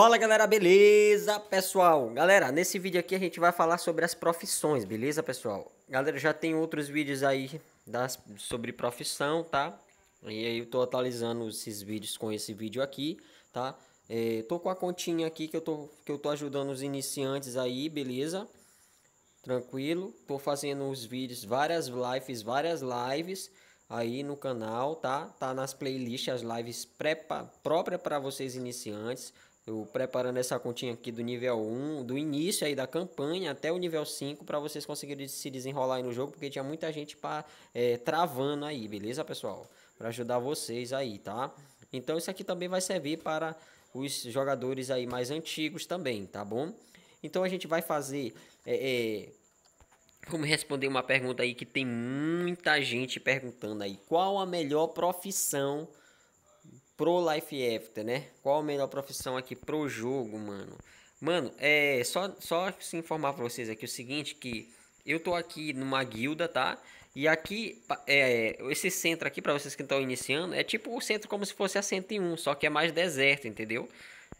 Fala galera, beleza? Pessoal, galera, nesse vídeo aqui a gente vai falar sobre as profissões, beleza pessoal? Galera, já tem outros vídeos aí das, sobre profissão, tá? E aí eu tô atualizando esses vídeos com esse vídeo aqui, tá? É, tô com a continha aqui que eu, tô, que eu tô ajudando os iniciantes aí, beleza? Tranquilo, tô fazendo os vídeos, várias lives, várias lives aí no canal, tá? Tá nas playlists as lives próprias para vocês iniciantes, tá? eu preparando essa continha aqui do nível 1, do início aí da campanha até o nível 5, para vocês conseguirem se desenrolar aí no jogo, porque tinha muita gente pra, é, travando aí, beleza, pessoal? Para ajudar vocês aí, tá? Então isso aqui também vai servir para os jogadores aí mais antigos também, tá bom? Então a gente vai fazer. É, é, como responder uma pergunta aí que tem muita gente perguntando aí. Qual a melhor profissão pro Life After, né? Qual a melhor profissão aqui pro jogo, mano? Mano, é só, só se informar pra vocês aqui o seguinte, que eu tô aqui numa guilda, tá? E aqui, é, esse centro aqui, para vocês que estão iniciando, é tipo o centro como se fosse a 101, só que é mais deserto, entendeu?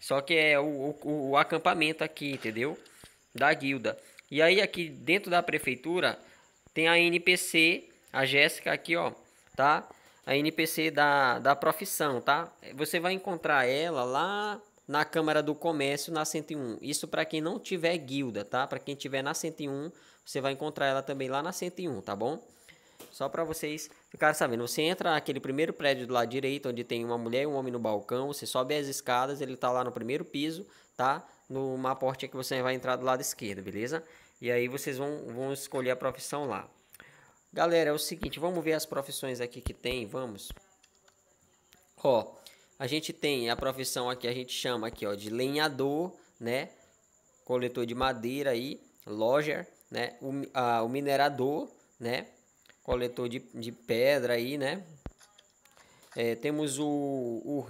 Só que é o, o, o acampamento aqui, entendeu? Da guilda. E aí aqui dentro da prefeitura tem a NPC, a Jéssica aqui, ó, tá? a NPC da, da profissão, tá? Você vai encontrar ela lá na Câmara do Comércio, na 101. Isso para quem não tiver guilda, tá? Para quem tiver na 101, você vai encontrar ela também lá na 101, tá bom? Só para vocês ficarem sabendo. Você entra naquele primeiro prédio do lado direito, onde tem uma mulher e um homem no balcão. Você sobe as escadas, ele tá lá no primeiro piso, tá? Numa porta que você vai entrar do lado esquerdo, beleza? E aí vocês vão, vão escolher a profissão lá. Galera, é o seguinte, vamos ver as profissões aqui que tem, vamos. Ó, a gente tem a profissão aqui, a gente chama aqui, ó, de lenhador, né? Coletor de madeira aí, lodger, né? O, a, o minerador, né? Coletor de, de pedra aí, né? É, temos o, o,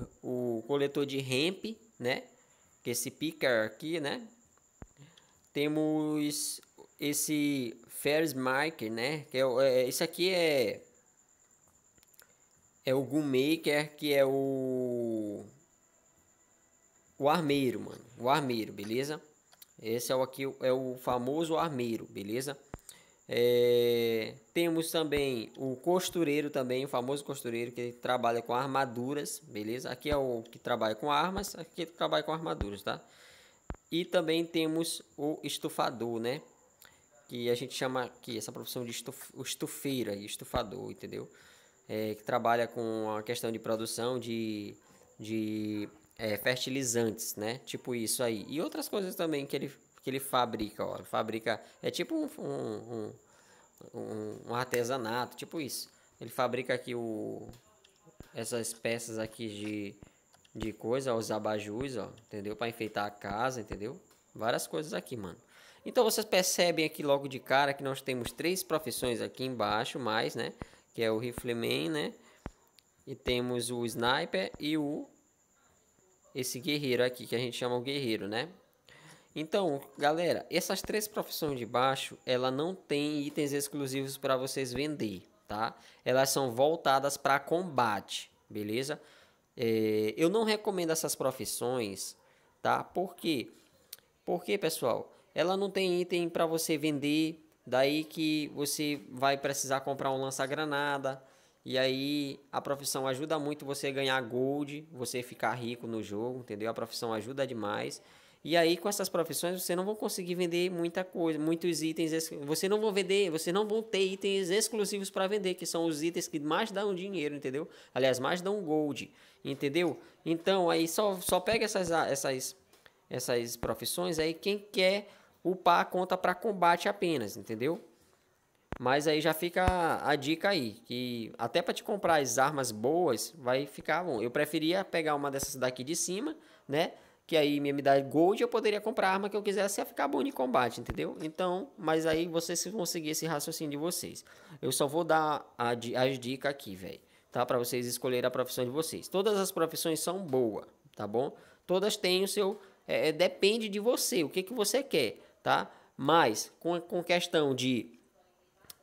o coletor de ramp, né? Que esse picker aqui, né? Temos esse Ferris Marker, né? Que é, é, esse aqui é é o Gunmaker, que é o o armeiro, mano. O armeiro, beleza? Esse é o aqui é o famoso armeiro, beleza? É, temos também o costureiro também, o famoso costureiro que trabalha com armaduras, beleza? Aqui é o que trabalha com armas, aqui é trabalha com armaduras, tá? E também temos o estufador, né? que a gente chama aqui essa profissão de estuf, estufeira e estufador, entendeu? É, que trabalha com a questão de produção de, de é, fertilizantes, né? Tipo isso aí. E outras coisas também que ele, que ele fabrica, ó. fabrica. É tipo um, um, um, um artesanato, tipo isso. Ele fabrica aqui o, essas peças aqui de, de coisa, os abajus, ó, entendeu? Para enfeitar a casa, entendeu? Várias coisas aqui, mano. Então vocês percebem aqui logo de cara que nós temos três profissões aqui embaixo, mais, né? Que é o rifleman, né? E temos o sniper e o esse guerreiro aqui que a gente chama o guerreiro, né? Então, galera, essas três profissões de baixo, ela não tem itens exclusivos para vocês vender, tá? Elas são voltadas para combate, beleza? É, eu não recomendo essas profissões, tá? Por quê? Porque, pessoal, ela não tem item para você vender, daí que você vai precisar comprar um lança-granada. E aí a profissão ajuda muito você ganhar gold, você ficar rico no jogo, entendeu? A profissão ajuda demais. E aí com essas profissões você não vai conseguir vender muita coisa, muitos itens, você não vão vender, você não vão ter itens exclusivos para vender, que são os itens que mais dão dinheiro, entendeu? Aliás, mais dão gold, entendeu? Então aí só só pega essas essas essas profissões aí quem quer o a conta para combate apenas, entendeu? Mas aí já fica a, dica aí, que até para te comprar as armas boas, vai ficar bom. Eu preferia pegar uma dessas daqui de cima, né? Que aí me dá gold, eu poderia comprar a arma que eu quisesse ia ficar bom de combate, entendeu? Então, mas aí vocês vão seguir esse raciocínio de vocês. Eu só vou dar a, as dicas aqui, velho, tá? Para vocês escolherem a profissão de vocês. Todas as profissões são boas, tá bom? Todas têm o seu... É, é, depende de você, o que, que você quer tá? Mas com, com questão de,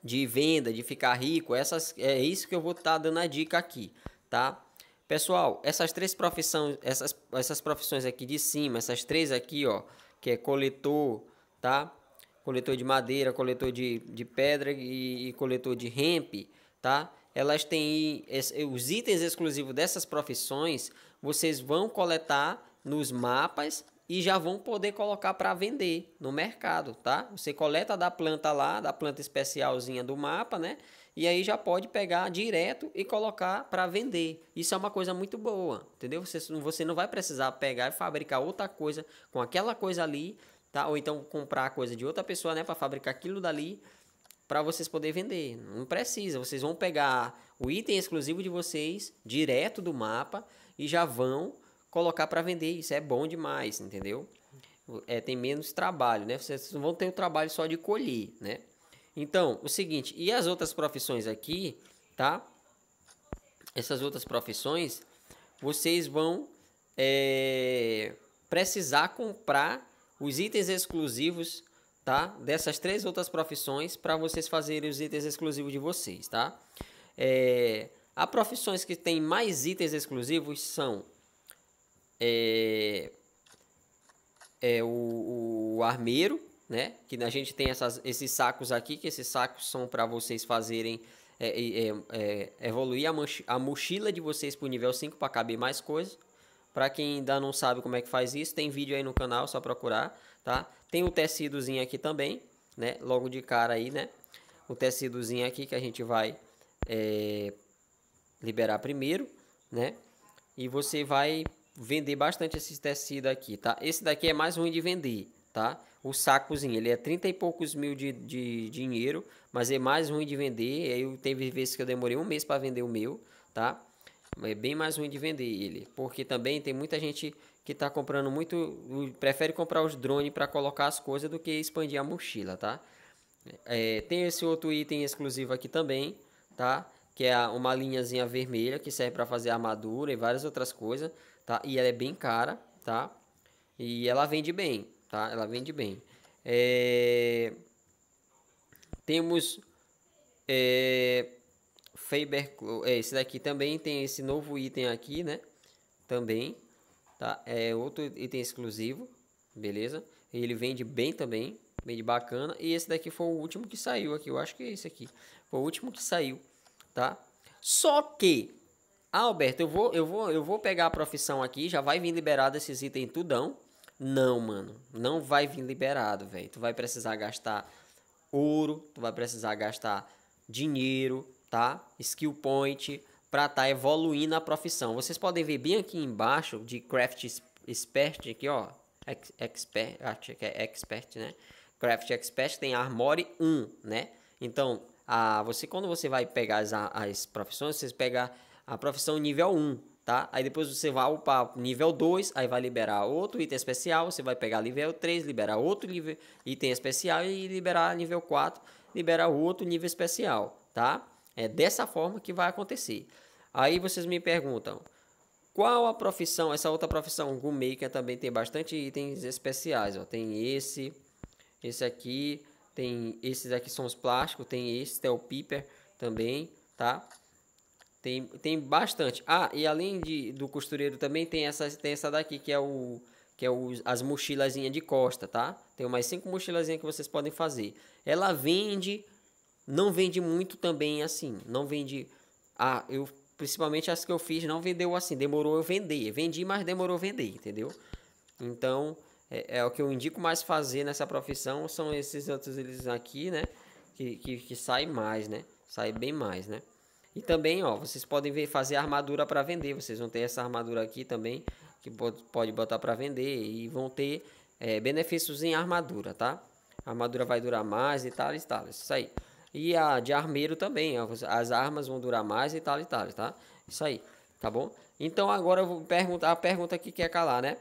de venda, de ficar rico, essas, é isso que eu vou estar tá dando a dica aqui, tá? Pessoal, essas três profissões, essas, essas profissões aqui de cima, essas três aqui, ó, que é coletor, tá? Coletor de madeira, coletor de, de pedra e, e coletor de hemp, tá? Elas têm os itens exclusivos dessas profissões, vocês vão coletar nos mapas e já vão poder colocar para vender no mercado, tá? Você coleta da planta lá, da planta especialzinha do mapa, né? E aí já pode pegar direto e colocar para vender. Isso é uma coisa muito boa, entendeu? Você, você não vai precisar pegar e fabricar outra coisa com aquela coisa ali, tá? Ou então comprar coisa de outra pessoa, né, para fabricar aquilo dali para vocês poderem vender. Não precisa, vocês vão pegar o item exclusivo de vocês direto do mapa e já vão colocar para vender. Isso é bom demais, entendeu? É, tem menos trabalho, né? Vocês não vão ter o trabalho só de colher, né? Então, o seguinte, e as outras profissões aqui, tá? Essas outras profissões, vocês vão é, precisar comprar os itens exclusivos, tá? Dessas três outras profissões para vocês fazerem os itens exclusivos de vocês, tá? É, há profissões que têm mais itens exclusivos são é, é o, o armeiro, né? Que a gente tem essas, esses sacos aqui, que esses sacos são para vocês fazerem é, é, é, evoluir a, a mochila de vocês para o nível 5 para caber mais coisas. Para quem ainda não sabe como é que faz isso, tem vídeo aí no canal, só procurar, tá? Tem o tecidozinho aqui também, né? Logo de cara aí, né? O tecidozinho aqui que a gente vai é, liberar primeiro, né? E você vai vender bastante esse tecido aqui, tá? Esse daqui é mais ruim de vender, tá? O sacozinho, ele é 30 e poucos mil de, de dinheiro, mas é mais ruim de vender. Eu teve vezes que eu demorei um mês para vender o meu, tá? É bem mais ruim de vender ele, porque também tem muita gente que tá comprando muito, prefere comprar os drones para colocar as coisas do que expandir a mochila, tá? É, tem esse outro item exclusivo aqui também, tá? que é uma linhazinha vermelha que serve para fazer armadura e várias outras coisas, tá? E ela é bem cara, tá? E ela vende bem, tá? Ela vende bem. É... Temos é... Faber, é, esse daqui também tem esse novo item aqui, né? Também, tá? É outro item exclusivo, beleza? Ele vende bem também, vende bacana. E esse daqui foi o último que saiu aqui, eu acho que é esse aqui. Foi o último que saiu tá? Só que, Alberto, eu vou, eu vou, eu vou pegar a profissão aqui, já vai vir liberado esses itens tudão. Não, mano, não vai vir liberado, velho. Tu vai precisar gastar ouro, tu vai precisar gastar dinheiro, tá? Skill point para tá evoluindo a profissão. Vocês podem ver bem aqui embaixo de craft expert aqui, ó. expert, acho que é expert, né? Craft expert tem armore 1, né? Então, a você quando você vai pegar as, as profissões, você pega a profissão nível 1, tá? Aí depois você vai upar nível 2, aí vai liberar outro item especial, você vai pegar nível 3, liberar outro nível, item especial e liberar nível 4, liberar outro nível especial, tá? É dessa forma que vai acontecer. Aí vocês me perguntam, qual a profissão, essa outra profissão, Gourmet, que também tem bastante itens especiais, ó. Tem esse, esse aqui, tem esses aqui são os plásticos, tem esse, tem o piper também, tá? Tem, tem bastante. Ah, e além de, do costureiro também tem essa, tem essa daqui que é o que é o, as mochilazinhas de costa, tá? Tem mais cinco mochilazinhas que vocês podem fazer. Ela vende, não vende muito também assim, não vende ah, eu principalmente as que eu fiz não vendeu assim, demorou eu vender, vendi, mas demorou vender, entendeu? Então, é, é, o que eu indico mais fazer nessa profissão são esses outros eles aqui, né? Que, que, que sai mais, né? Sai bem mais, né? E também, ó, vocês podem ver, fazer armadura para vender. Vocês vão ter essa armadura aqui também, que pode, pode botar para vender. E vão ter é, benefícios em armadura, tá? A armadura vai durar mais e tal e tal. Isso aí. E a de armeiro também, ó, as armas vão durar mais e tal e tal, tá? Isso aí, tá bom? Então agora eu vou perguntar a pergunta que quer calar, né?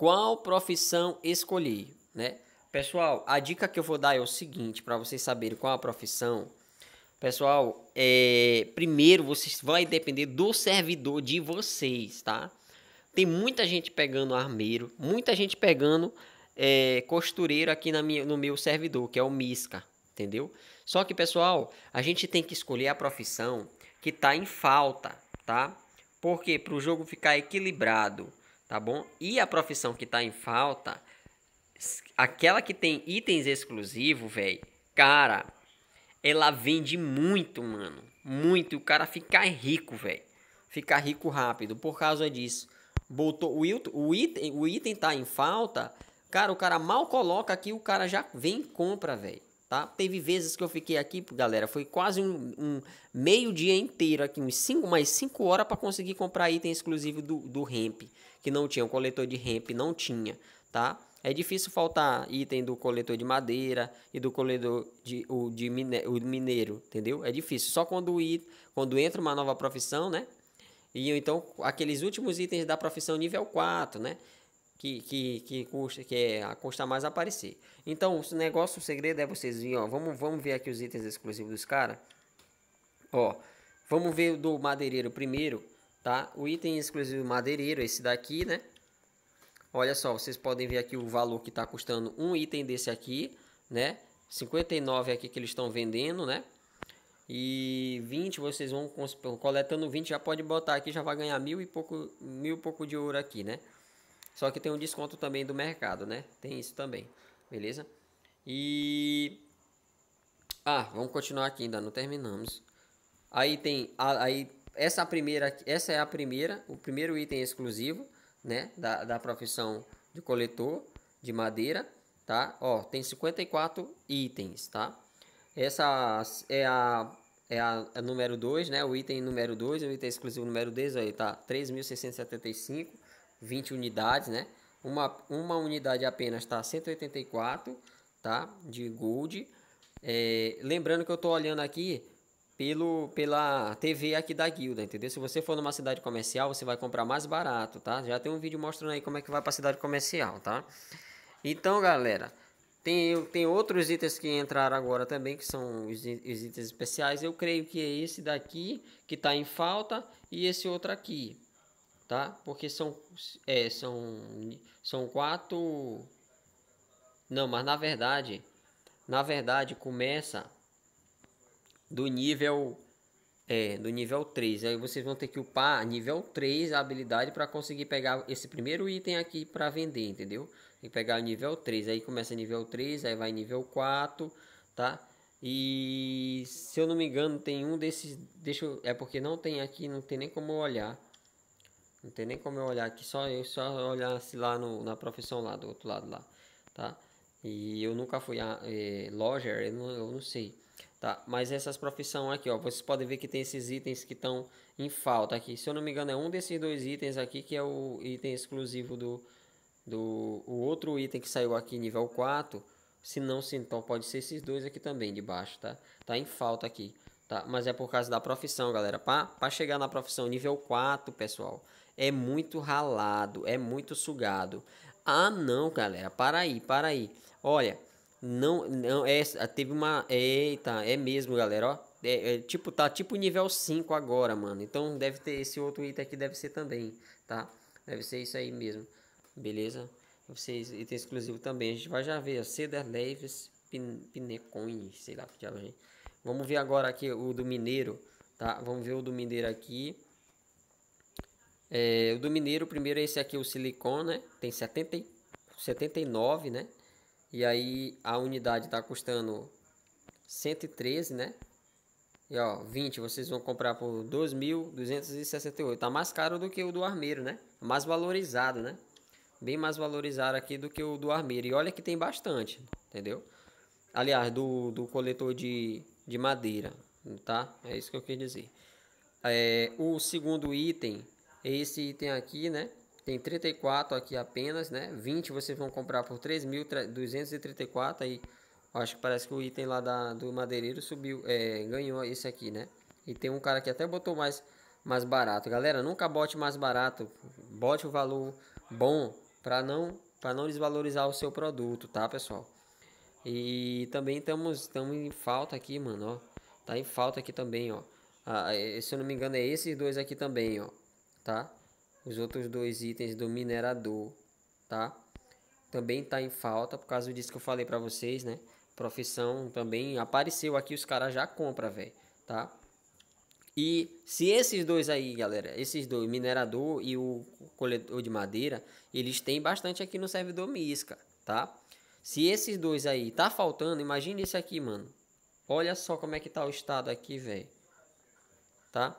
Qual profissão escolher, né? Pessoal, a dica que eu vou dar é o seguinte, para vocês saberem qual a profissão. Pessoal, é, primeiro vocês vai depender do servidor de vocês, tá? Tem muita gente pegando armeiro, muita gente pegando é, costureiro aqui na minha, no meu servidor, que é o Misca, entendeu? Só que, pessoal, a gente tem que escolher a profissão que está em falta, tá? Porque para o jogo ficar equilibrado tá bom? E a profissão que tá em falta, aquela que tem itens exclusivos, velho, cara, ela vende muito, mano. Muito. O cara fica rico, velho. Fica rico rápido por causa disso. Botou o, o item, o item tá em falta. Cara, o cara mal coloca aqui, o cara já vem e compra, velho. Tá? Teve vezes que eu fiquei aqui, galera, foi quase um, um meio dia inteiro aqui, uns cinco mais 5 horas para conseguir comprar item exclusivo do, do Ramp que não tinha. O coletor de hemp não tinha, tá? É difícil faltar item do coletor de madeira e do coletor de, o, de mine, o mineiro, entendeu? É difícil. Só quando, ir, quando entra uma nova profissão, né? E então aqueles últimos itens da profissão nível 4, né? Que, que, que custa que é, custa mais aparecer. Então, o negócio, o segredo é vocês virem, ó, vamos, vamos ver aqui os itens exclusivos dos caras. Ó, vamos ver do madeireiro primeiro, tá? O item exclusivo madeireiro, esse daqui, né? Olha só, vocês podem ver aqui o valor que está custando um item desse aqui, né? 59 aqui que eles estão vendendo, né? E 20 vocês vão coletando 20, já pode botar aqui, já vai ganhar mil e pouco, mil e pouco de ouro aqui, né? Só que tem um desconto também do mercado, né? Tem isso também, beleza? E ah, vamos continuar aqui, ainda não terminamos. Aí tem, aí essa primeira, essa é a primeira, o primeiro item exclusivo, né, da, da profissão de coletor de madeira, tá? Ó, tem 54 itens, tá? Essa é a é a, a é número 2, né? O item número 2, o item exclusivo número 10 aí, tá? 3.675, 20 unidades, né? Uma, uma unidade apenas tá 184, tá? De gold. É, lembrando que eu tô olhando aqui pelo, pela TV aqui da guilda, entendeu? Se você for numa cidade comercial, você vai comprar mais barato, tá? Já tem um vídeo mostrando aí como é que vai pra cidade comercial, tá? Então, galera, tem, tem outros itens que entraram agora também, que são os, os itens especiais. Eu creio que é esse daqui, que tá em falta, e esse outro aqui, tá? Porque são, é, são, são quatro... Não, mas na verdade, na verdade começa do nível é, do nível 3. Aí vocês vão ter que upar nível 3 a habilidade para conseguir pegar esse primeiro item aqui para vender, entendeu? Tem que pegar o nível 3, aí começa nível 3, aí vai nível 4, tá? E se eu não me engano, tem um desses, deixa eu, é porque não tem aqui, não tem nem como eu olhar. Não tem nem como eu olhar aqui, só eu só olhasse lá no, na profissão lá do outro lado lá, tá? E eu nunca fui a é, logger, eu não, eu não sei. Tá, mas essas profissões aqui, ó, vocês podem ver que tem esses itens que estão em falta aqui. Se eu não me engano, é um desses dois itens aqui que é o item exclusivo do, do o outro item que saiu aqui nível 4. Se não, sim então pode ser esses dois aqui também de baixo, tá? Tá em falta aqui, tá? Mas é por causa da profissão, galera. Para chegar na profissão nível 4, pessoal, é muito ralado, é muito sugado. Ah, não, galera, para aí, para aí. Olha, não, não, é, é, teve uma, eita, é mesmo, galera, ó. É, é, tipo, tá tipo nível 5 agora, mano. Então deve ter esse outro item aqui, deve ser também, tá? Deve ser isso aí mesmo, beleza? vocês e item exclusivo também. A gente vai já ver, ó, Cedar leves Pin, Pinecoin, sei lá que diabo, gente. É. Vamos ver agora aqui o do mineiro, tá? Vamos ver o do mineiro aqui. É, o do mineiro, primeiro é esse aqui, é o silicone, né? Tem 70, 79, né? E aí a unidade está custando 113, né? E ó, 20 vocês vão comprar por 2.268. Tá mais caro do que o do armeiro, né? Mais valorizado, né? Bem mais valorizado aqui do que o do armeiro. E olha que tem bastante, entendeu? Aliás, do, do coletor de, de madeira, tá? É isso que eu quis dizer. É, o segundo item, esse item aqui, né? Tem 34 aqui apenas, né? 20 vocês vão comprar por 3.234 aí. Acho que parece que o item lá da, do madeireiro subiu, é, ganhou esse aqui, né? E tem um cara que até botou mais, mais barato. Galera, nunca bote mais barato. Bote o valor bom para não, não desvalorizar o seu produto, tá, pessoal? E também estamos, estamos em falta aqui, mano, ó. Tá em falta aqui também, ó. Ah, é, se eu não me engano, é esses dois aqui também, ó. Tá? os outros dois itens do minerador, tá? Também tá em falta, por causa disso que eu falei para vocês, né? Profissão também apareceu aqui, os caras já compram, velho, tá? E se esses dois aí, galera, esses dois, minerador e o coletor de madeira, eles têm bastante aqui no servidor Misca, tá? Se esses dois aí tá faltando, imagine esse aqui, mano. Olha só como é que tá o estado aqui, velho. Tá?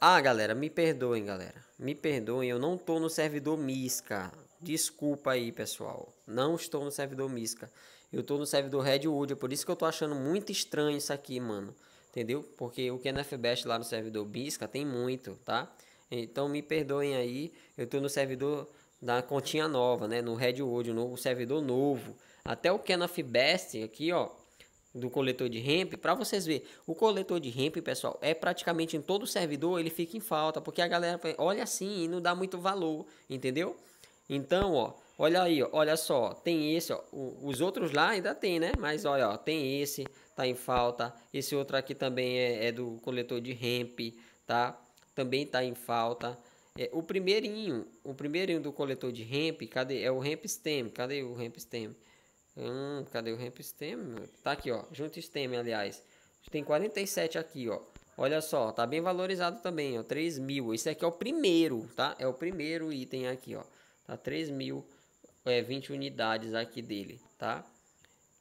Ah, galera, me perdoem, galera. Me perdoem, eu não tô no servidor Misca. Desculpa aí, pessoal. Não estou no servidor Misca. Eu tô no servidor Redwood, é por isso que eu tô achando muito estranho isso aqui, mano. Entendeu? Porque o que é na FBest lá no servidor Misca tem muito, tá? Então me perdoem aí, eu tô no servidor da continha nova, né? No Redwood, no servidor novo. Até o Kenaf Best aqui, ó, do coletor de ramp para vocês ver, o coletor de ramp pessoal, é praticamente em todo servidor, ele fica em falta, porque a galera olha assim e não dá muito valor, entendeu? Então, ó, olha aí, ó, olha só, tem esse, ó, os outros lá ainda tem, né? Mas olha, ó, tem esse, tá em falta, esse outro aqui também é, é do coletor de ramp tá? Também tá em falta. É, o primeirinho, o primeirinho do coletor de ramp cadê? É o ramp stem, cadê o ramp stem? Hum, cadê o ramp stem? Tá aqui, ó. Junto stem, aliás. Tem 47 aqui, ó. Olha só, tá bem valorizado também, ó. 3 mil. Esse aqui é o primeiro, tá? É o primeiro item aqui, ó. Tá 3 mil, é, 20 unidades aqui dele, tá?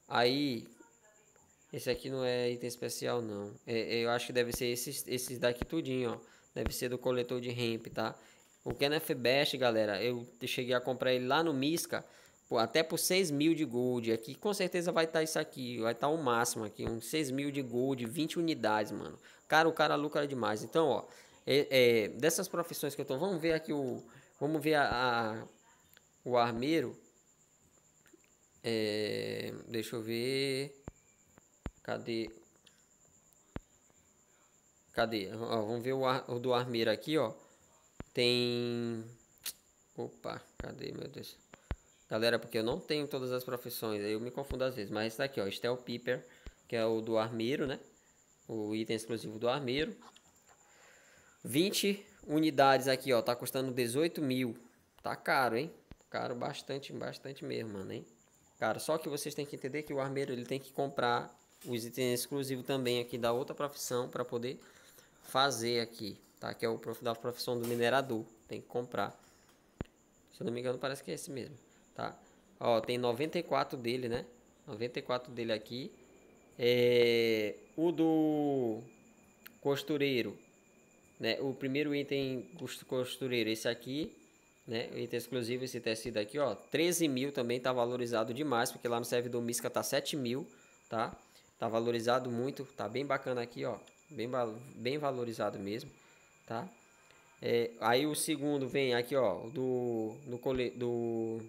Aí, esse aqui não é item especial, não. É, é, eu acho que deve ser esses, esses daqui tudinho, ó. Deve ser do coletor de ramp, tá? O Kenneth Best, galera, eu cheguei a comprar ele lá no Misca até por 6 mil de gold. Aqui com certeza vai estar tá isso aqui. Vai estar tá o máximo aqui. Uns 6 mil de gold, 20 unidades, mano. Cara, o cara lucra demais. Então, ó. É, é, dessas profissões que eu tô. Vamos ver aqui o. Vamos ver a, a o armeiro. É, deixa eu ver. Cadê? Cadê? Ó, vamos ver o, ar, o do armeiro aqui, ó. Tem. Opa, cadê, meu Deus? Galera, porque eu não tenho todas as profissões, aí eu me confundo às vezes. Mas esse daqui, ó, Stel Piper, que é o do armeiro, né? O item exclusivo do armeiro. 20 unidades aqui, ó, tá custando 18 mil. Tá caro, hein? Caro bastante, bastante mesmo, mano, hein? Cara, só que vocês têm que entender que o armeiro, ele tem que comprar os itens exclusivos também aqui da outra profissão para poder fazer aqui, tá? Que é o da profissão do minerador, tem que comprar. Se eu não me engano, parece que é esse mesmo tá? Ó, tem 94 dele, né? 94 dele aqui. É, o do costureiro, né? O primeiro item costureiro, esse aqui, né? O item exclusivo, esse tecido aqui, ó. 13 mil também tá valorizado demais, porque lá no servidor Misca tá 7 mil, tá? Tá valorizado muito, tá bem bacana aqui, ó. Bem, bem valorizado mesmo, tá? É, aí o segundo vem aqui, ó, do, cole, do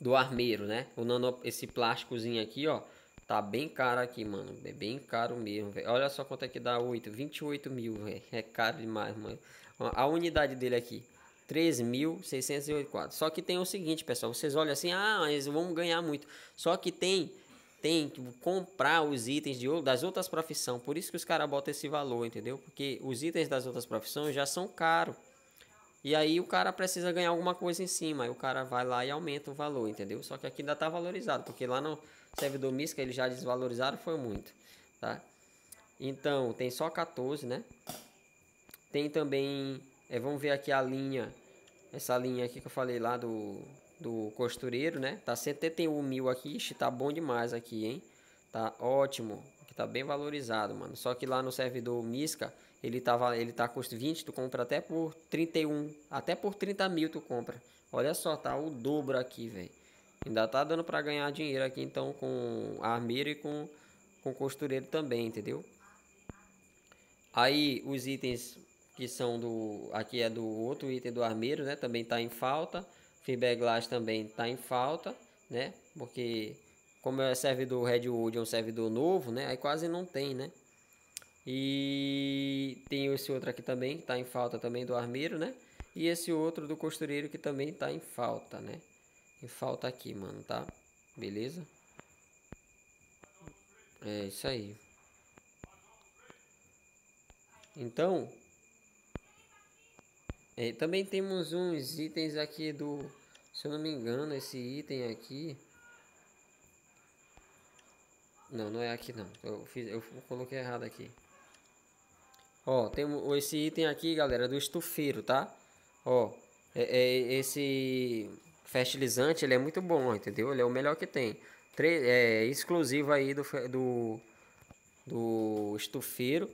do armeiro, né? O nano, esse plásticozinho aqui, ó. Tá bem caro aqui, mano. É bem caro mesmo, velho. Olha só quanto é que dá 8. 28 mil, velho. É caro demais, mano. A unidade dele aqui. 3.684. Só que tem o seguinte, pessoal. Vocês olham assim, ah, mas vamos ganhar muito. Só que tem tem que comprar os itens de, das outras profissões. Por isso que os caras botam esse valor, entendeu? Porque os itens das outras profissões já são caros. E aí o cara precisa ganhar alguma coisa em cima. Aí o cara vai lá e aumenta o valor, entendeu? Só que aqui ainda tá valorizado, porque lá no servidor Misca eles já desvalorizaram, foi muito, tá? Então, tem só 14, né? Tem também, é, vamos ver aqui a linha, essa linha aqui que eu falei lá do, do costureiro, né? Tá 71 mil aqui, Ixi, tá bom demais aqui, hein? Tá ótimo, que tá bem valorizado, mano. Só que lá no servidor Misca ele, tava, ele tá custo 20, tu compra até por 31, até por 30 mil tu compra. Olha só, tá o dobro aqui, velho. Ainda tá dando para ganhar dinheiro aqui, então, com armeiro e com, com costureiro também, entendeu? Aí, os itens que são do... Aqui é do outro item do armeiro, né? Também tá em falta. Fiberglass também tá em falta, né? Porque como é servidor Redwood, é um servidor novo, né? Aí quase não tem, né? E tem esse outro aqui também, que está em falta também do armeiro, né? E esse outro do costureiro que também está em falta, né? Em falta aqui, mano, tá? Beleza? É isso aí. Então, é, também temos uns itens aqui do, se eu não me engano, esse item aqui. Não, não é aqui não. Eu fiz, eu coloquei errado aqui. Ó, tem esse item aqui, galera, do estufeiro, tá? Ó, é, é esse fertilizante, ele é muito bom, entendeu? Ele é o melhor que tem. Tre é exclusivo aí do, do, do estufeiro,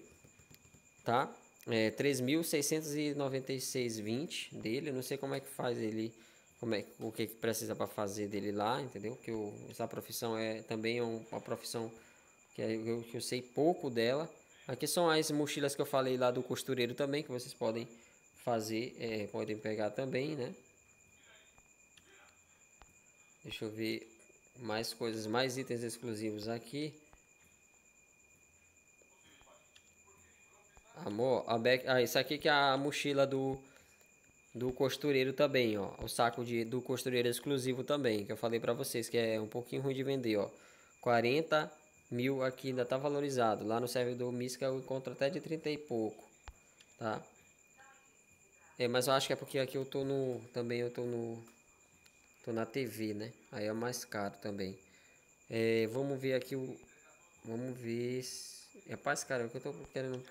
tá? É 3.696,20 dele. não sei como é que faz ele, como é, o que, que precisa para fazer dele lá, entendeu? Que eu, essa profissão é também é uma profissão que é, eu, que eu sei pouco dela. Aqui são as mochilas que eu falei lá do costureiro também, que vocês podem fazer, é, podem pegar também, né? Deixa eu ver mais coisas, mais itens exclusivos aqui. Amor, a back, ah, isso aqui que é a mochila do, do costureiro também, ó. O saco de, do costureiro exclusivo também, que eu falei pra vocês, que é um pouquinho ruim de vender, ó. 40 mil aqui ainda tá valorizado. Lá no servidor Misca eu encontro até de 30 e pouco, tá? É, mas eu acho que é porque aqui eu tô no... Também eu tô no... Tô na TV, né? Aí é mais caro também. É, vamos ver aqui o... Vamos ver... Se... Rapaz, cara, o que eu tô querendo...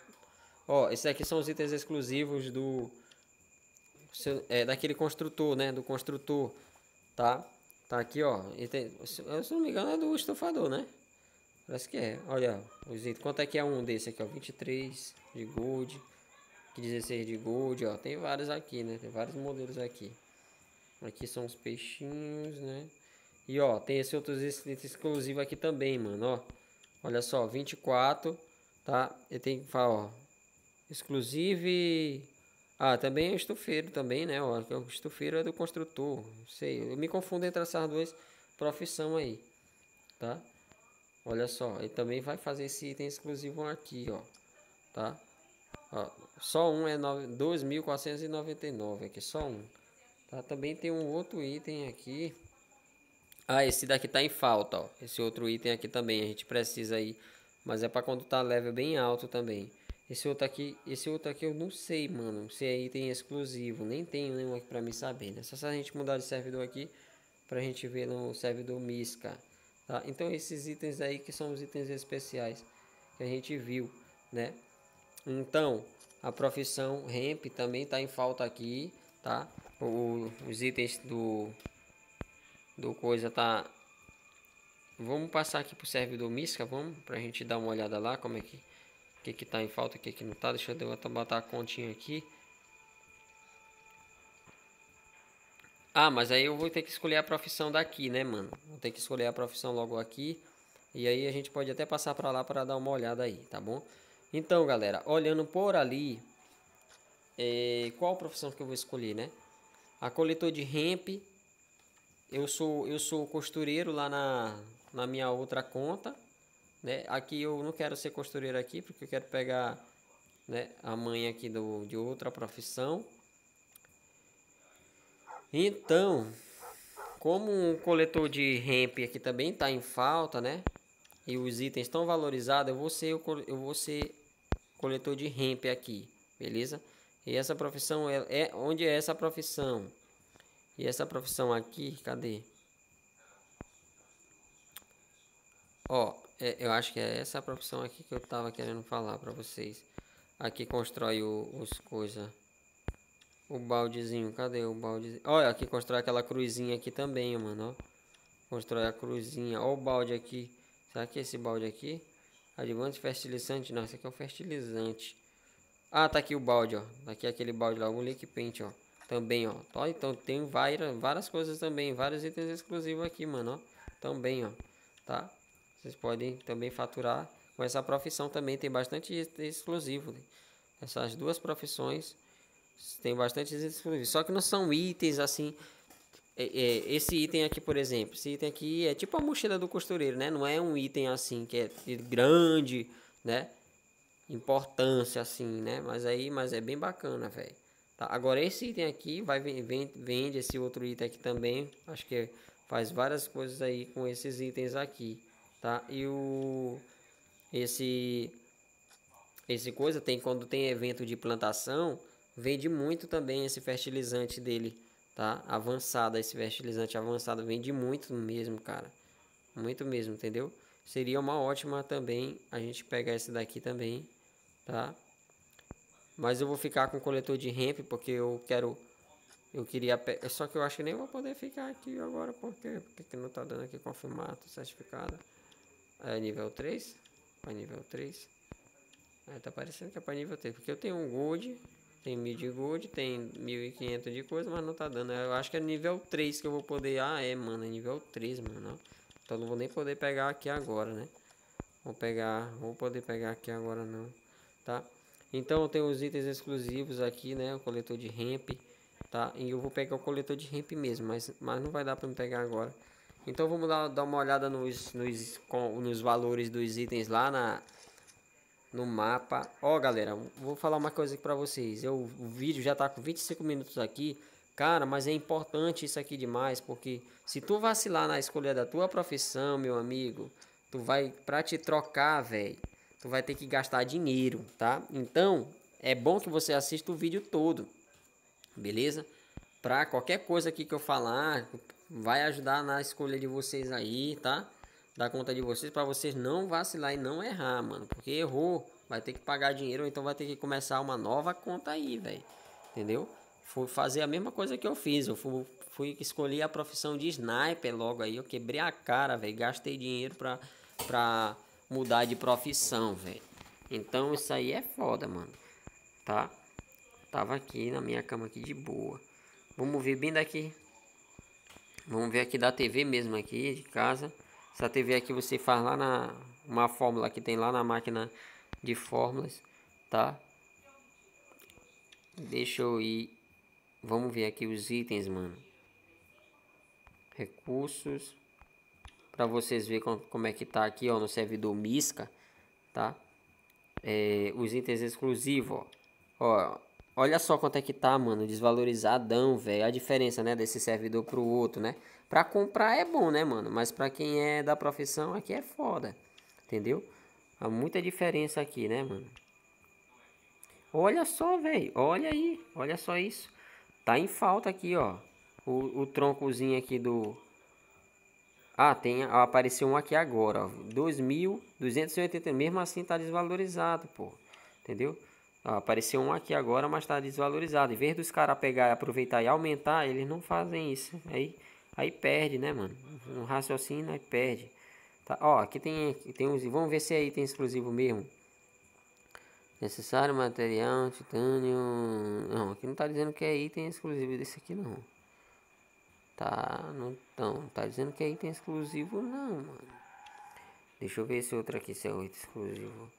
Ó, esses aqui são os itens exclusivos do... Seu, é, daquele construtor, né? Do construtor, tá? Tá aqui, ó. Item, se eu não me engano, é do estofador, né? Parece que é. Olha, os itens. Quanto é que é um desse aqui, ó? 23 de gold. 16 de gold, ó. Tem vários aqui, né? Tem vários modelos aqui. Aqui são os peixinhos, né? E, ó, tem esse outro item exclusivo aqui também, mano, ó. Olha só, 24, tá? E tem que falar, ó. Exclusive... Ah, também é estufeiro também, né? Ó, o é estufeiro é do construtor. Não sei, eu me confundo entre essas duas profissões aí, tá? Olha só, ele também vai fazer esse item exclusivo aqui, ó, tá? Ó, só um é 2.499 aqui, só um. Tá? Também tem um outro item aqui. Ah, esse daqui tá em falta, ó. Esse outro item aqui também, a gente precisa aí. Mas é para quando tá level bem alto também. Esse outro aqui, esse outro aqui eu não sei, mano, se é item exclusivo. Nem tenho nenhum aqui pra me saber, né? Só se a gente mudar de servidor aqui pra gente ver no servidor Misca. Tá? Então esses itens aí que são os itens especiais que a gente viu, né? Então a profissão ramp também está em falta aqui, tá? O, os itens do do coisa tá. Vamos passar aqui pro servidor Misca, vamos para a gente dar uma olhada lá como é que que que tá em falta, o que que não tá. Deixa eu até botar a continha aqui. Ah, mas aí eu vou ter que escolher a profissão daqui, né, mano? Vou ter que escolher a profissão logo aqui. E aí a gente pode até passar para lá para dar uma olhada aí, tá bom? Então, galera, olhando por ali, é, qual profissão que eu vou escolher, né? A coletor de hemp. Eu sou eu sou costureiro lá na, na minha outra conta, né? Aqui eu não quero ser costureiro aqui porque eu quero pegar, né, a mãe aqui do de outra profissão. Então, como o coletor de ramp aqui também está em falta, né? E os itens estão valorizados, eu vou ser eu vou ser coletor de ramp aqui, beleza? E essa profissão é, é onde é essa profissão? E essa profissão aqui, cadê? Ó, é, eu acho que é essa profissão aqui que eu tava querendo falar para vocês. Aqui constrói o, os coisas. O baldezinho, cadê o baldezinho? Olha, aqui constrói aquela cruzinha aqui também, mano, ó. Constrói a cruzinha. Olha o balde aqui. Será que é esse balde aqui? Advante fertilizante. Não, esse aqui é o fertilizante. Ah, tá aqui o balde, ó. Tá aqui é aquele balde lá, o liquid Paint, ó. Também, ó. ó então tem várias, várias coisas também, vários itens exclusivos aqui, mano, ó. Também, ó. Tá? Vocês podem também faturar com essa profissão também. Tem bastante exclusivo. Né? Essas duas profissões tem bastante itens disponíveis. Só que não são itens assim. É, é, esse item aqui, por exemplo. Esse item aqui é tipo a mochila do costureiro, né? Não é um item assim que é grande, né? Importância assim, né? Mas aí, mas é bem bacana, velho. Tá? Agora esse item aqui vai vende, vende esse outro item aqui também. Acho que faz várias coisas aí com esses itens aqui, tá? E o esse esse coisa tem quando tem evento de plantação, Vende muito também esse fertilizante dele, tá? Avançado, esse fertilizante avançado vende muito mesmo, cara. Muito mesmo, entendeu? Seria uma ótima também a gente pegar esse daqui também, tá? Mas eu vou ficar com o coletor de hemp porque eu quero... Eu queria... Só que eu acho que nem vou poder ficar aqui agora. porque Porque que não tá dando aqui confirmado, certificado. É nível 3. É nível 3. É, tá parecendo que é pra nível 3. Porque eu tenho um gold... Tem mil de gold, tem 1500 de coisa, mas não tá dando. Eu acho que é nível 3 que eu vou poder... Ah, é, mano, é nível 3, mano. Então não vou nem poder pegar aqui agora, né? Vou pegar... Vou poder pegar aqui agora, não. Tá? Então tem os itens exclusivos aqui, né? O coletor de ramp, tá? E eu vou pegar o coletor de ramp mesmo, mas, mas não vai dar pra me pegar agora. Então vamos dar, dar uma olhada nos, nos, com, nos valores dos itens lá na no mapa. Ó, galera, vou falar uma coisa aqui pra vocês. Eu, o vídeo já tá com 25 minutos aqui. Cara, mas é importante isso aqui demais, porque se tu vacilar na escolha da tua profissão, meu amigo, tu vai, pra te trocar, velho, tu vai ter que gastar dinheiro, tá? Então, é bom que você assista o vídeo todo, beleza? Pra qualquer coisa aqui que eu falar, vai ajudar na escolha de vocês aí, tá? dar conta de vocês para vocês não vacilar e não errar, mano. Porque errou, vai ter que pagar dinheiro ou então vai ter que começar uma nova conta aí, velho. Entendeu? Fui fazer a mesma coisa que eu fiz. Eu fui, fui escolher a profissão de sniper logo aí. Eu quebrei a cara, velho. Gastei dinheiro pra, pra mudar de profissão, velho. Então isso aí é foda, mano. Tá? Tava aqui na minha cama aqui de boa. Vamos ver bem daqui. Vamos ver aqui da TV mesmo aqui de casa. Essa TV aqui você faz lá na uma fórmula que tem lá na máquina de fórmulas, tá? Deixa eu ir. Vamos ver aqui os itens, mano. Recursos. Pra vocês verem como é que tá aqui, ó. No servidor Misca, tá? É, os itens exclusivos, ó. ó. Olha só quanto é que tá, mano. Desvalorizadão, velho. A diferença, né? Desse servidor pro outro, né? Para comprar é bom, né, mano? Mas para quem é da profissão aqui é foda. Entendeu? Há muita diferença aqui, né, mano? Olha só, velho. Olha aí. Olha só isso. Tá em falta aqui, ó. O, o troncozinho aqui do... Ah, tem, ó, apareceu um aqui agora, ó. 2.280. Mesmo assim tá desvalorizado, pô. Entendeu? Ó, apareceu um aqui agora, mas tá desvalorizado. Em vez dos caras pegar e aproveitar e aumentar, eles não fazem isso. Aí... Aí perde, né, mano? No raciocínio, aí perde. Tá, ó, aqui tem, tem uns. Vamos ver se é item exclusivo mesmo. Necessário material, titânio. Não, aqui não tá dizendo que é item exclusivo desse aqui, não. Tá, não, não tá dizendo que é item exclusivo, não, mano. Deixa eu ver esse outro aqui se é o item exclusivo.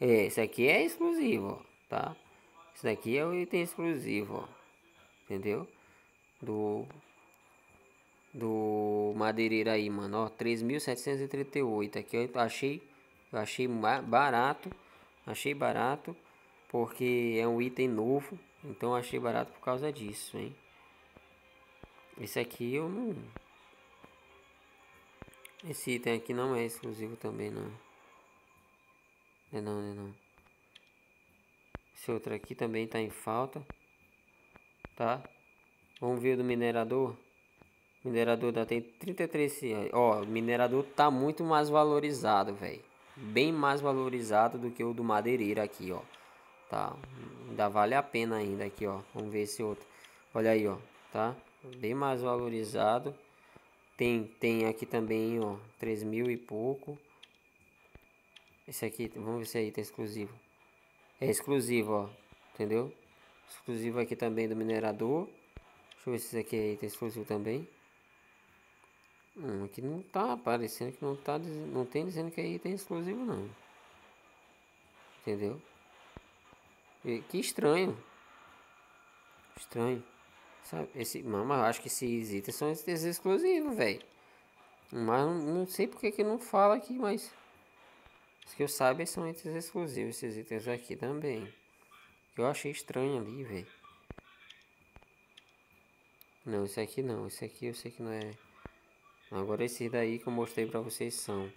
É, esse aqui é exclusivo, ó, tá? Esse daqui é o item exclusivo, ó. Entendeu? Do do madeireiro aí, mano, ó, 3.738 aqui, eu achei, eu achei barato, achei barato, porque é um item novo, então achei barato por causa disso, hein. Esse aqui eu não... Esse item aqui não é exclusivo também, não. É não, é não. Esse outro aqui também tá em falta. Tá? Vamos ver o do minerador. Minerador da tem 33 Ó, o minerador tá muito mais valorizado, velho. Bem mais valorizado do que o do madeireiro aqui, ó. Tá. Ainda vale a pena ainda aqui, ó. Vamos ver esse outro. Olha aí, ó. Tá? Bem mais valorizado. Tem, tem aqui também, ó. 3 mil e pouco. Esse aqui, vamos ver se aí tem tá exclusivo. É exclusivo, ó. Entendeu? Exclusivo aqui também do minerador. Deixa eu ver se esse aqui aí tem tá exclusivo também. Não, aqui não tá aparecendo que não tá não tem dizendo que é item exclusivo não. Entendeu? E, que estranho. Estranho. Sabe, esse, mas acho que esses itens são itens exclusivos, velho. Mas não, não, sei porque que não fala aqui, mas. Os que eu saiba são itens exclusivos, esses itens aqui também. Eu achei estranho ali, velho. Não, esse aqui não. Esse aqui eu sei que não é. Agora esses daí que eu mostrei para vocês são.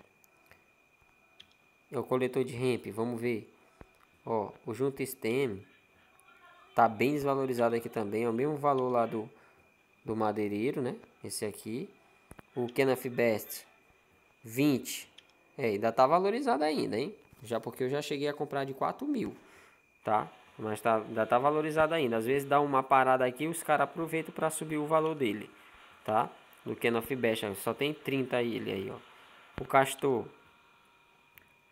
É o coletor de hemp, vamos ver. Ó, o junto stem tá bem desvalorizado aqui também, é o mesmo valor lá do, do madeireiro, né? Esse aqui. O Kenaf Best 20. É, ainda tá valorizado ainda, hein? Já porque eu já cheguei a comprar de 4 mil, tá? Mas tá, ainda tá valorizado ainda. Às vezes dá uma parada aqui, os caras aproveitam para subir o valor dele, tá? do que of Bash, ó, só tem 30 ele aí, ó. O Castor.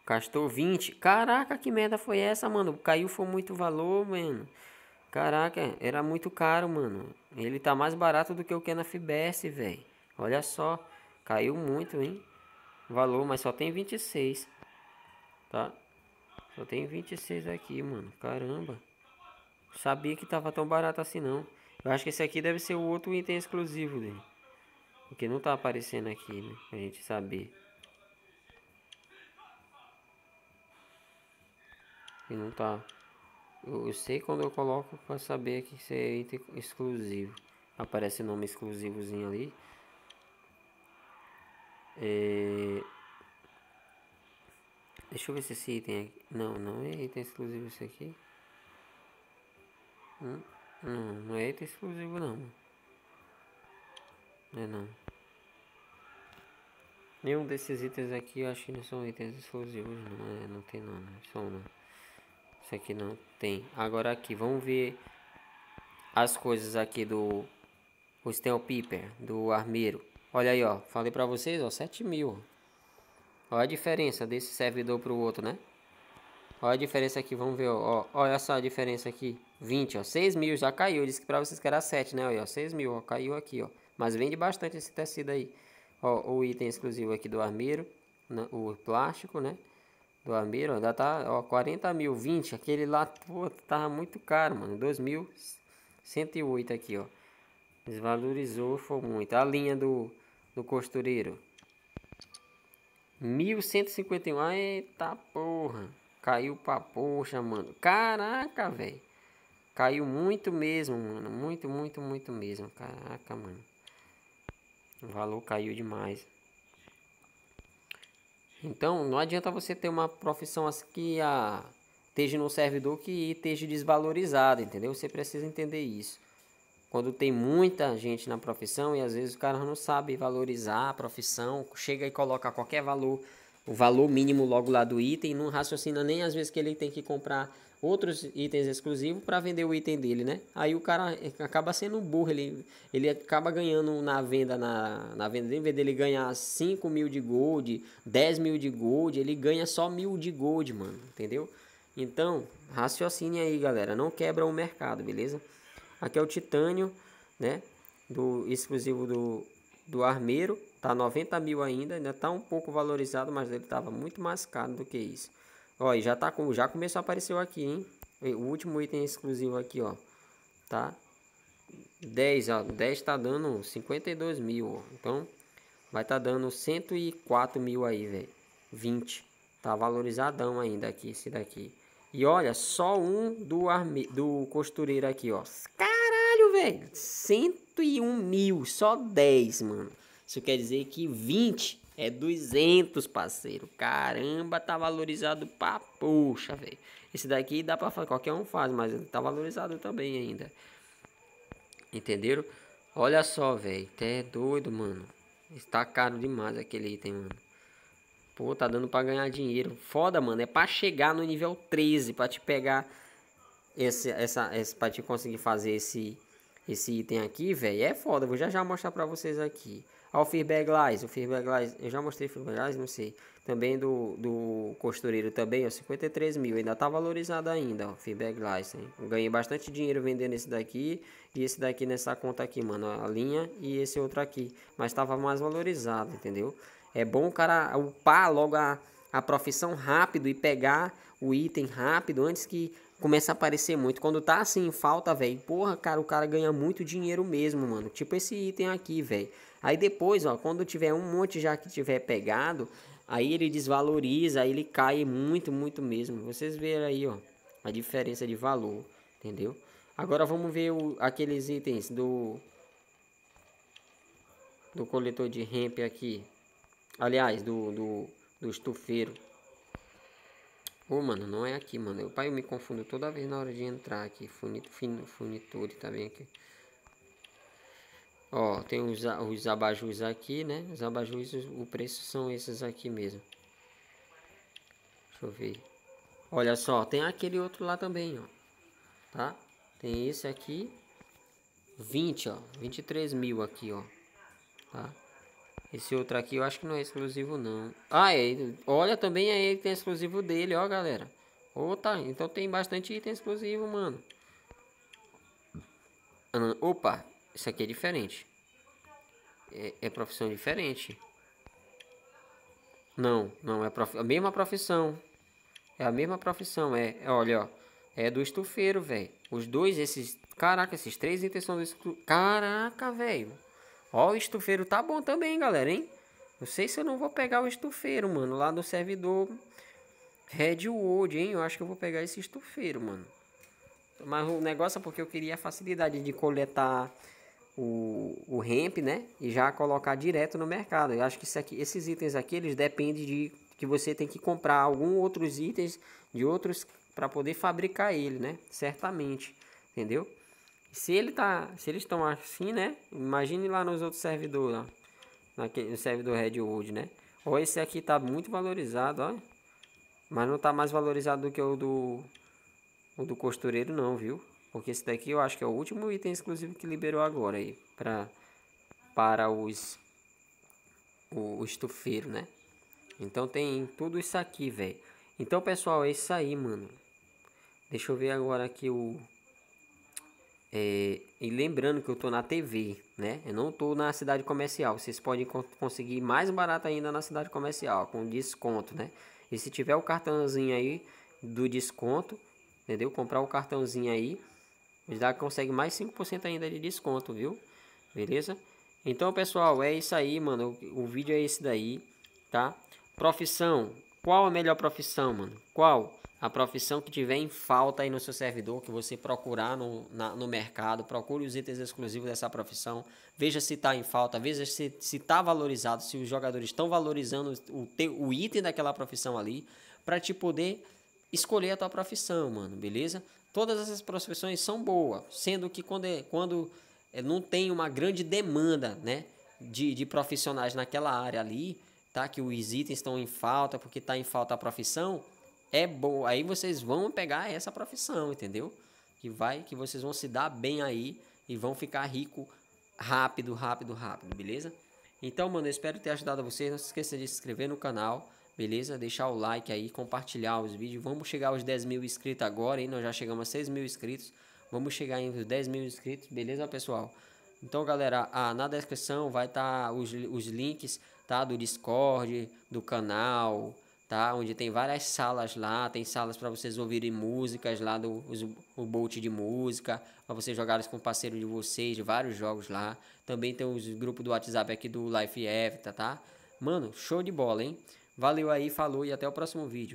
Castor 20. Caraca, que merda foi essa, mano? Caiu foi muito valor, mano. Caraca, era muito caro, mano. Ele tá mais barato do que o Ken of Bash, velho. Olha só, caiu muito, hein? Valor, mas só tem 26. Tá? Só tem 26 aqui, mano. Caramba. Sabia que tava tão barato assim, não. Eu acho que esse aqui deve ser o outro item exclusivo dele. Porque não tá aparecendo aqui, né? A gente saber. E não tá. Eu, eu sei quando eu coloco pra saber que isso é item exclusivo. Aparece nome exclusivozinho ali. É... Deixa eu ver se esse item aqui. Não, não é item exclusivo isso aqui. Hum, não, não é item exclusivo não. Não, é, não. Nenhum desses itens aqui eu acho que não são itens exclusivos, não, é, não tem não, né? São não. Né? Isso aqui não tem. Agora aqui, vamos ver as coisas aqui do o Stel Piper, do armeiro. Olha aí, ó. Falei pra vocês, ó, 7 mil. Olha a diferença desse servidor pro outro, né? Olha a diferença aqui, vamos ver, ó. Olha só a diferença aqui. 20, ó. 6 mil já caiu. Eu disse que pra vocês que era 7, né? Olha, ó, 6 mil, ó. Caiu aqui, ó. Mas vende bastante esse tecido aí. Ó, o item exclusivo aqui do armeiro, né? o plástico, né? Do armeiro, ainda tá, ó, 40 mil, 20. Aquele lá, pô, tava muito caro, mano. 2.108 aqui, ó. Desvalorizou, foi muito. A linha do, do costureiro. 1.151, eita porra. Caiu pra poxa, mano. Caraca, velho. Caiu muito mesmo, mano. Muito, muito, muito mesmo. Caraca, mano. O valor caiu demais. Então, não adianta você ter uma profissão assim que a, ah, esteja no servidor que esteja desvalorizada, entendeu? Você precisa entender isso. Quando tem muita gente na profissão e às vezes o cara não sabe valorizar a profissão, chega e coloca qualquer valor, o valor mínimo logo lá do item, não raciocina nem às vezes que ele tem que comprar outros itens exclusivos para vender o item dele, né? Aí o cara acaba sendo burro, ele, ele acaba ganhando na venda, na, na venda, em vez dele ganhar 5 mil de gold, 10 mil de gold, ele ganha só mil de gold, mano, entendeu? Então, raciocine aí, galera, não quebra o mercado, beleza? Aqui é o titânio, né? Do exclusivo do, do armeiro, tá 90 mil ainda, ainda tá um pouco valorizado, mas ele tava muito mais caro do que isso. Ó, e já tá com, já começou a aparecer aqui, hein? O último item exclusivo aqui, ó. Tá? 10, ó. 10 tá dando 52 mil, ó. Então, vai tá dando 104 mil aí, velho. 20. Tá valorizadão ainda aqui, esse daqui. E olha, só um do, arme... do costureiro aqui, ó. Caralho, velho. 101 mil, só 10, mano. Isso quer dizer que 20 é 200, parceiro. Caramba, tá valorizado pra puxa, velho. Esse daqui dá pra fazer, qualquer um faz, mas tá valorizado também ainda. Entenderam? Olha só, velho. Até é doido, mano. Está caro demais aquele item, mano. Pô, tá dando pra ganhar dinheiro. Foda, mano. É pra chegar no nível 13, pra te pegar... Esse, essa, esse, pra te conseguir fazer esse, esse item aqui, velho. É foda. Vou já já mostrar pra vocês aqui ao Feedback Lies. O Feedback Lies, eu já mostrei Feedback Lies, não sei. Também do, do costureiro também, ó, 53 mil. Ainda tá valorizado ainda, ó, Feedback Lies. Hein? Ganhei bastante dinheiro vendendo esse daqui e esse daqui nessa conta aqui, mano. A linha e esse outro aqui. Mas tava mais valorizado, entendeu? É bom o cara upar logo a, a profissão rápido e pegar o item rápido antes que começa a aparecer muito. Quando tá assim em falta, velho, porra, cara, o cara ganha muito dinheiro mesmo, mano. Tipo esse item aqui, velho. Aí depois, ó, quando tiver um monte já que tiver pegado, aí ele desvaloriza, aí ele cai muito, muito mesmo. Vocês verem aí, ó, a diferença de valor, entendeu? Agora vamos ver o, aqueles itens do do coletor de hemp aqui. Aliás, do, do, do estufeiro. Ô, oh, mano, não é aqui, mano. O pai me confundo toda vez na hora de entrar aqui. Funito, fin, funiture, tá bem aqui. Ó, tem os, os abajus aqui, né? Os abajus, o preço são esses aqui mesmo. Deixa eu ver. Olha só, tem aquele outro lá também, ó. Tá? Tem esse aqui. 20, ó. 23 mil aqui, ó. Tá? Esse outro aqui eu acho que não é exclusivo, não. Ah, é. Olha, também é ele que tem exclusivo dele, ó, galera. Ô, oh, tá. Então tem bastante item exclusivo, mano. Opa, isso aqui é diferente. É, é profissão diferente. Não, não é prof... a mesma profissão. É a mesma profissão. É, é olha, ó. É do estufeiro, velho. Os dois, esses. Caraca, esses três itens são do estufeiro. Caraca, velho. Ó, o estufeiro tá bom também, galera, hein? Não sei se eu não vou pegar o estufeiro, mano. Lá no servidor Redwood, hein? Eu acho que eu vou pegar esse estufeiro, mano. Mas o negócio é porque eu queria a facilidade de coletar o, o ramp né? E já colocar direto no mercado. Eu acho que aqui, esses itens aqui, eles dependem de que você tem que comprar alguns outros itens de outros para poder fabricar ele, né? Certamente, entendeu? Se ele tá, se eles estão assim, né? Imagine lá nos outros servidores, Naquele, no servidor Redwood, né? Ou esse aqui tá muito valorizado, ó. Mas não tá mais valorizado do que o do o do costureiro não, viu? Porque esse daqui eu acho que é o último item exclusivo que liberou agora aí. Pra, para os... O, o estufeiro, né? Então tem tudo isso aqui, velho. Então, pessoal, é isso aí, mano. Deixa eu ver agora aqui o... É, e lembrando que eu tô na TV, né? Eu não tô na cidade comercial. Vocês podem co conseguir mais barato ainda na cidade comercial, com desconto, né? E se tiver o cartãozinho aí do desconto, entendeu? Comprar o cartãozinho aí, eles lá consegue mais 5% ainda de desconto, viu? Beleza? Então, pessoal, é isso aí, mano. O, vídeo é esse daí, tá? Profissão. Qual a melhor profissão, mano? Qual? A profissão que tiver em falta aí no seu servidor, que você procurar no, na, no mercado, procure os itens exclusivos dessa profissão, veja se está em falta, veja se está valorizado, se os jogadores estão valorizando o, o item daquela profissão ali, para te poder escolher a tua profissão, mano, beleza? Todas essas profissões são boas, sendo que quando, é, quando é, não tem uma grande demanda né, de, de profissionais naquela área ali, tá? que os itens estão em falta porque está em falta a profissão, é boa. Aí vocês vão pegar essa profissão, entendeu? Que vai, que vocês vão se dar bem aí e vão ficar rico rápido, rápido, rápido, beleza? Então, mano, eu espero ter ajudado vocês. Não se esqueça de se inscrever no canal beleza? Deixar o like aí, compartilhar os vídeos. Vamos chegar aos 10 mil inscritos agora, hein? Nós já chegamos a 6 mil inscritos. Vamos chegar em 10 mil inscritos, beleza, pessoal? Então, galera, ah, na descrição vai estar tá os, os links, tá? Do Discord, do canal, tá? Onde tem várias salas lá, tem salas para vocês ouvirem músicas lá do os, o Bolt de música, para vocês jogarem com o parceiro de vocês, de vários jogos lá. Também tem os grupos do WhatsApp aqui do Life Evita, tá? Mano, show de bola, hein? Valeu aí, falou e até o próximo vídeo.